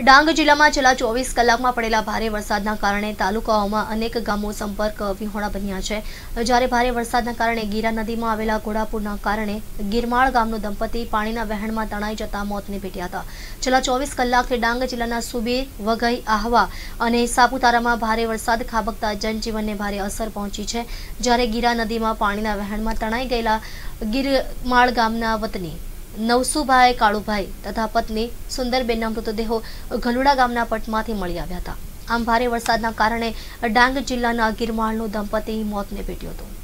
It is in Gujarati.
ડાંગ જિલ્લામાં છેલ્લા ચોવીસ કલાકમાં પડેલા ભારે વરસાદના કારણે તાલુકાઓમાં અનેક ગામો સંપર્ક વિહોણા બન્યા છે જ્યારે ભારે વરસાદના કારણે ગીરા નદીમાં આવેલા ઘોડાપુરના કારણે ગીરમાળ ગામનું દંપતી પાણીના વહેણમાં તણાઈ જતા મોત ભેટ્યા હતા છેલ્લા ચોવીસ કલાકથી ડાંગ જિલ્લાના સુબીર વઘઈ આહવા અને સાપુતારામાં ભારે વરસાદ ખાબકતા જનજીવનને ભારે અસર પહોંચી છે જ્યારે ગીરા નદીમાં પાણીના વહેણમાં તણાઈ ગયેલા ગીરમાળ ગામના વતની નવસુભાઈ કાળુભાઈ તથા પત્ની સુંદરબેનના મૃતદેહો ઘલુડા ગામના પટમાંથી મળી આવ્યા હતા આમ ભારે વરસાદના કારણે ડાંગ જિલ્લાના ગીરમાળનું દંપતી મોતને ભેટ્યું હતું